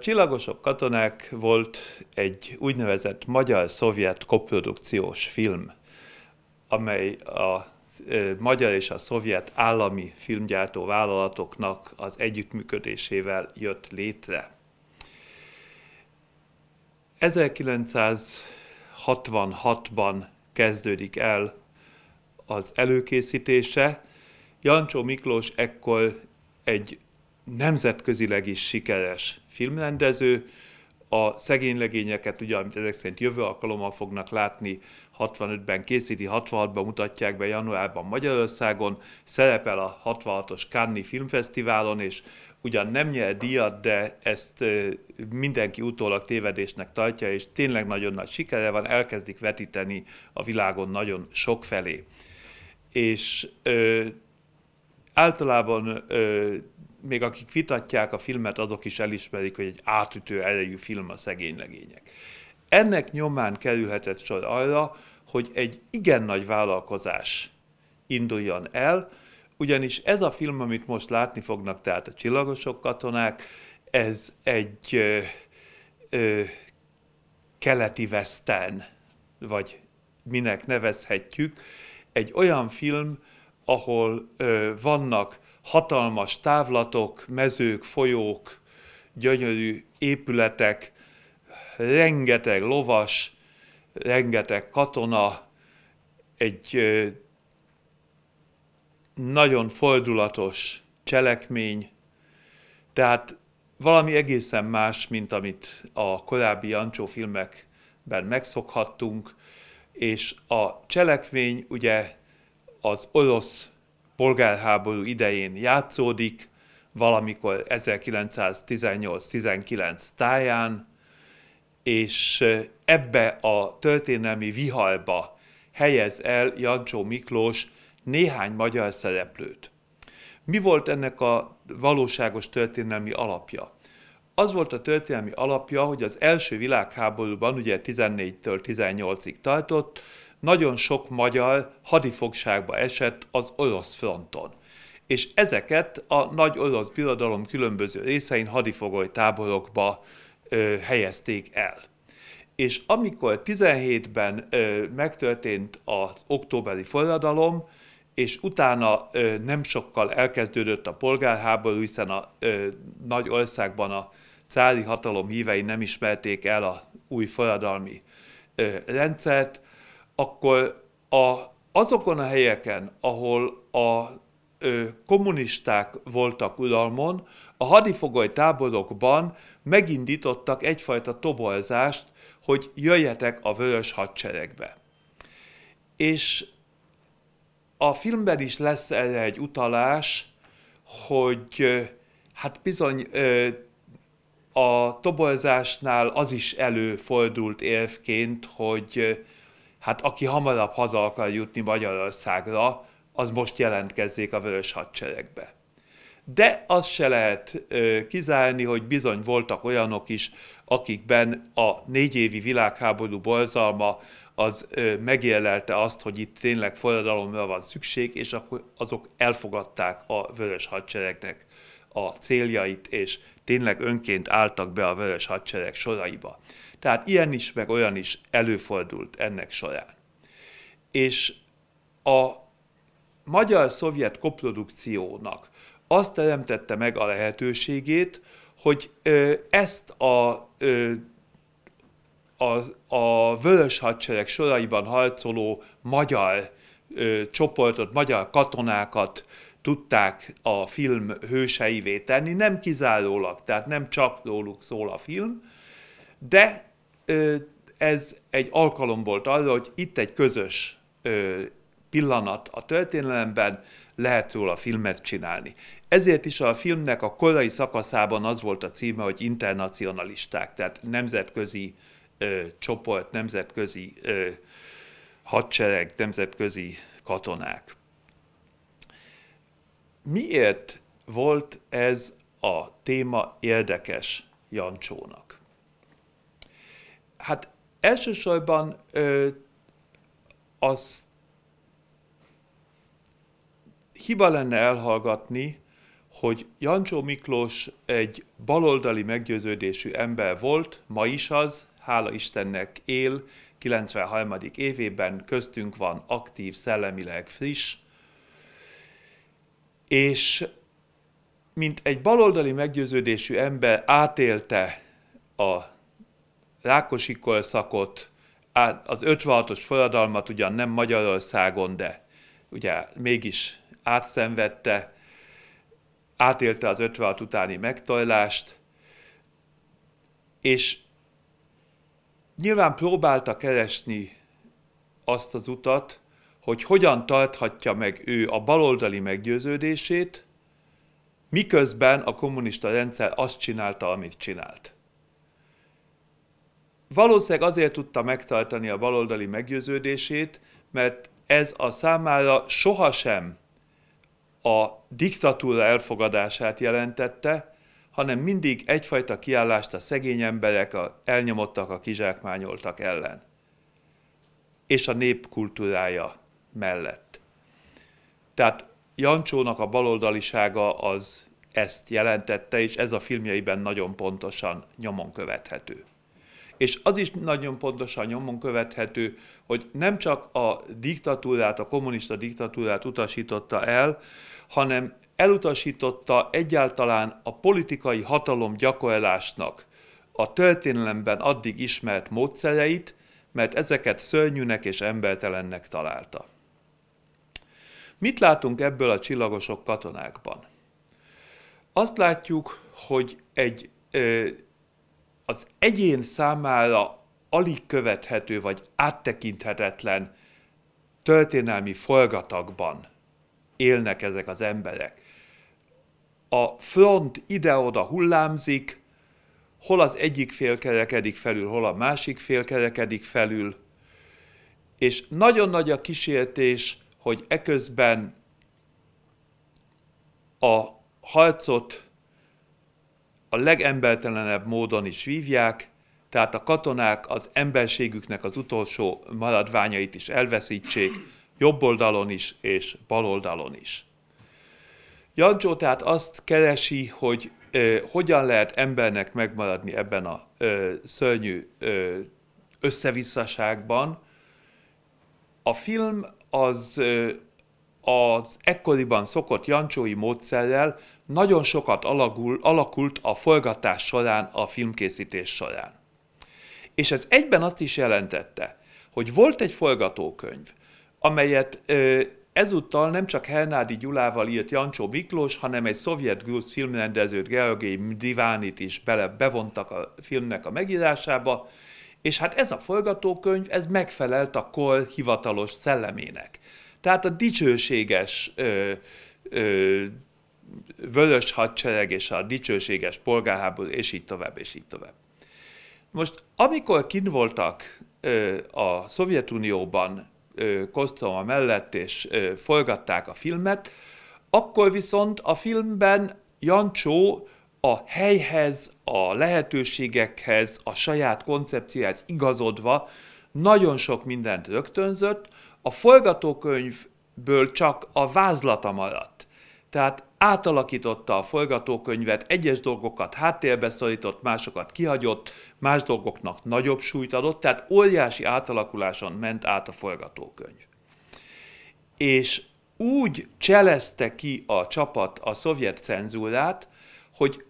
Csillagosok katonák volt egy úgynevezett magyar-szovjet koprodukciós film, amely a magyar és a szovjet állami filmgyártó vállalatoknak az együttműködésével jött létre. 1966-ban kezdődik el az előkészítése. Jancsó Miklós ekkor egy nemzetközileg is sikeres filmrendező, a szegény legényeket, ugye, amit ezek szerint jövő alkalommal fognak látni, 65-ben készíti, 66-ban mutatják be januárban Magyarországon, szerepel a 66-os Cannes Filmfesztiválon, és ugyan nem nyer díjat, de ezt mindenki utólag tévedésnek tartja, és tényleg nagyon nagy sikere van, elkezdik vetíteni a világon nagyon sok felé. És ö, általában ö, még akik vitatják a filmet, azok is elismerik, hogy egy átütő erejű film a szegény legények. Ennek nyomán kerülhetett sor arra, hogy egy igen nagy vállalkozás induljon el, ugyanis ez a film, amit most látni fognak, tehát a Csillagosok katonák, ez egy ö, ö, keleti western, vagy minek nevezhetjük, egy olyan film, ahol ö, vannak hatalmas távlatok, mezők, folyók, gyönyörű épületek, rengeteg lovas, rengeteg katona, egy ö, nagyon fordulatos cselekmény, tehát valami egészen más, mint amit a korábbi Jancsó filmekben megszokhattunk, és a cselekmény ugye az orosz polgárháború idején játszódik, valamikor 1918-19 táján, és ebbe a történelmi viharba helyez el Jancsó Miklós néhány magyar szereplőt. Mi volt ennek a valóságos történelmi alapja? Az volt a történelmi alapja, hogy az első világháborúban, ugye 14-től 18-ig tartott, nagyon sok magyar hadifogságba esett az orosz fronton. És ezeket a nagy orosz birodalom különböző részein hadifogoly táborokba ö, helyezték el. És amikor 17-ben ö, megtörtént az októberi forradalom, és utána ö, nem sokkal elkezdődött a polgárháború, hiszen a ö, nagy országban a cári hatalom hívei nem ismerték el a új forradalmi ö, rendszert, akkor a, azokon a helyeken, ahol a ö, kommunisták voltak uralmon, a hadifogoly táborokban megindítottak egyfajta toborzást, hogy jöjjetek a vörös hadseregbe. És a filmben is lesz erre egy utalás, hogy hát bizony a toborzásnál az is előfordult érvként, hogy hát aki hamarabb haza akar jutni Magyarországra, az most jelentkezzék a Vörös Hadseregbe. De azt se lehet ö, kizárni, hogy bizony voltak olyanok is, akikben a négy évi világháború borzalma az ö, azt, hogy itt tényleg forradalomra van szükség, és akkor azok elfogadták a Vörös Hadseregnek a céljait, és tényleg önként álltak be a vörös hadsereg soraiba. Tehát ilyen is, meg olyan is előfordult ennek során. És a magyar-szovjet koprodukciónak azt teremtette meg a lehetőségét, hogy ezt a, a, a vörös hadsereg soraiban harcoló magyar csoportot, magyar katonákat tudták a film hőseivé tenni, nem kizárólag, tehát nem csak róluk szól a film, de ez egy alkalom volt arra, hogy itt egy közös pillanat a történelemben, lehet róla filmet csinálni. Ezért is a filmnek a korai szakaszában az volt a címe, hogy internacionalisták, tehát nemzetközi ö, csoport, nemzetközi ö, hadsereg, nemzetközi katonák. Miért volt ez a téma érdekes Jancsónak? Hát elsősorban ö, az hiba lenne elhallgatni, hogy Jancsó Miklós egy baloldali meggyőződésű ember volt, ma is az, hála Istennek él, 93. évében köztünk van aktív, szellemileg friss, és mint egy baloldali meggyőződésű ember átélte a Rákosi korszakot, az 56-os forradalmat ugyan nem Magyarországon, de ugye mégis átszenvedte, átélte az 56 utáni megtorlást, és nyilván próbálta keresni azt az utat, hogy hogyan tarthatja meg ő a baloldali meggyőződését, miközben a kommunista rendszer azt csinálta, amit csinált. Valószínűleg azért tudta megtartani a baloldali meggyőződését, mert ez a számára sohasem a diktatúra elfogadását jelentette, hanem mindig egyfajta kiállást a szegény emberek, a elnyomottak, a kizsákmányoltak ellen. És a nép kultúrája mellett. Tehát Jancsónak a baloldalisága az ezt jelentette, és ez a filmjeiben nagyon pontosan nyomon követhető. És az is nagyon pontosan nyomon követhető, hogy nem csak a diktatúrát, a kommunista diktatúrát utasította el, hanem elutasította egyáltalán a politikai hatalom gyakorlásnak a történelemben addig ismert módszereit, mert ezeket szörnyűnek és embertelennek találta. Mit látunk ebből a csillagosok katonákban? Azt látjuk, hogy egy az egyén számára alig követhető vagy áttekinthetetlen történelmi folgatakban élnek ezek az emberek. A front ide-oda hullámzik, hol az egyik fél kerekedik felül, hol a másik fél kerekedik felül, és nagyon nagy a kísértés hogy eközben a harcot a legembertelenebb módon is vívják, tehát a katonák az emberségüknek az utolsó maradványait is elveszítsék, jobb oldalon is és bal oldalon is. Jancsó tehát azt keresi, hogy ö, hogyan lehet embernek megmaradni ebben a ö, szörnyű ö, összevisszaságban. A film az az ekkoriban szokott jancsói módszerrel nagyon sokat alakul, alakult a forgatás során, a filmkészítés során. És ez egyben azt is jelentette, hogy volt egy forgatókönyv, amelyet ezúttal nem csak Hernádi Gyulával írt Jancsó Miklós, hanem egy szovjet grúz filmrendezőt, Georgi Divánit is bele, bevontak a filmnek a megírásába, és hát ez a forgatókönyv, ez megfelelt a kor hivatalos szellemének. Tehát a dicsőséges ö, ö, vörös hadsereg és a dicsőséges polgárháború, és így tovább, és így tovább. Most, amikor kint voltak ö, a Szovjetunióban Kostroma mellett, és ö, forgatták a filmet, akkor viszont a filmben Jancsó a helyhez, a lehetőségekhez, a saját koncepciához igazodva nagyon sok mindent rögtönzött, a forgatókönyvből csak a vázlata maradt. Tehát átalakította a forgatókönyvet, egyes dolgokat háttérbe szorított, másokat kihagyott, más dolgoknak nagyobb súlyt adott, tehát óriási átalakuláson ment át a forgatókönyv. És úgy cselezte ki a csapat a szovjet cenzúrát, hogy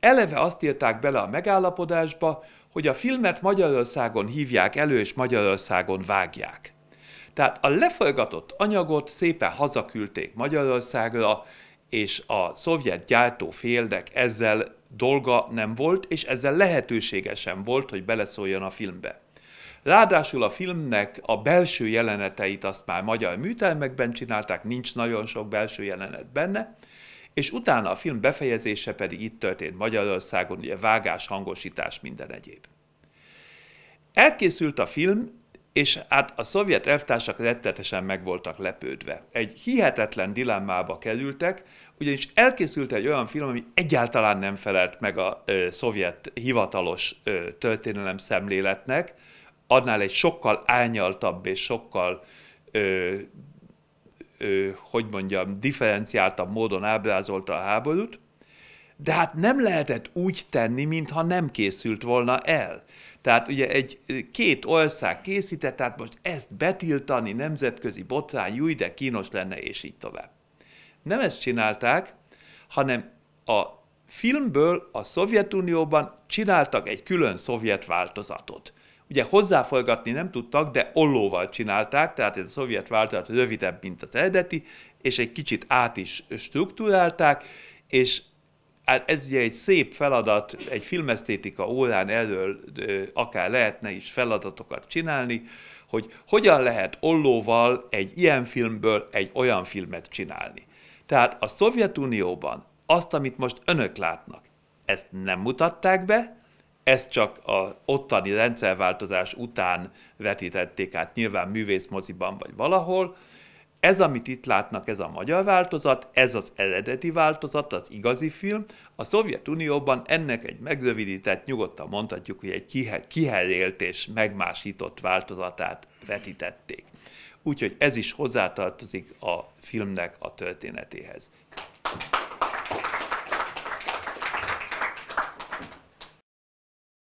Eleve azt írták bele a megállapodásba, hogy a filmet Magyarországon hívják elő, és Magyarországon vágják. Tehát a leforgatott anyagot szépen hazaküldték Magyarországra, és a szovjet gyártó félnek ezzel dolga nem volt, és ezzel lehetősége sem volt, hogy beleszóljon a filmbe. Ráadásul a filmnek a belső jeleneteit azt már magyar műtermekben csinálták, nincs nagyon sok belső jelenet benne, és utána a film befejezése pedig itt történt Magyarországon, ugye vágás, hangosítás, minden egyéb. Elkészült a film, és hát a szovjet elvtársak rettetesen meg voltak lepődve. Egy hihetetlen dilemmába kerültek, ugyanis elkészült egy olyan film, ami egyáltalán nem felelt meg a ö, szovjet hivatalos ö, történelem szemléletnek, annál egy sokkal ányaltabb és sokkal ö, hogy mondjam, differenciáltabb módon ábrázolta a háborút, de hát nem lehetett úgy tenni, mintha nem készült volna el. Tehát ugye egy két ország készített, tehát most ezt betiltani, nemzetközi botrány, új, de kínos lenne, és így tovább. Nem ezt csinálták, hanem a filmből a Szovjetunióban csináltak egy külön szovjet változatot. Ugye hozzáforgatni nem tudtak, de ollóval csinálták, tehát ez a szovjet változat rövidebb, mint az eredeti, és egy kicsit át is struktúrálták, és Hát ez ugye egy szép feladat, egy filmesztétika órán elől akár lehetne is feladatokat csinálni, hogy hogyan lehet ollóval egy ilyen filmből egy olyan filmet csinálni. Tehát a Szovjetunióban azt, amit most önök látnak, ezt nem mutatták be, ezt csak a ottani rendszerváltozás után vetítették át nyilván művészmoziban vagy valahol. Ez, amit itt látnak, ez a magyar változat, ez az eredeti változat, az igazi film. A Szovjetunióban ennek egy megrövidített, nyugodtan mondhatjuk, hogy egy kiherélt és megmásított változatát vetítették. Úgyhogy ez is hozzátartozik a filmnek a történetéhez.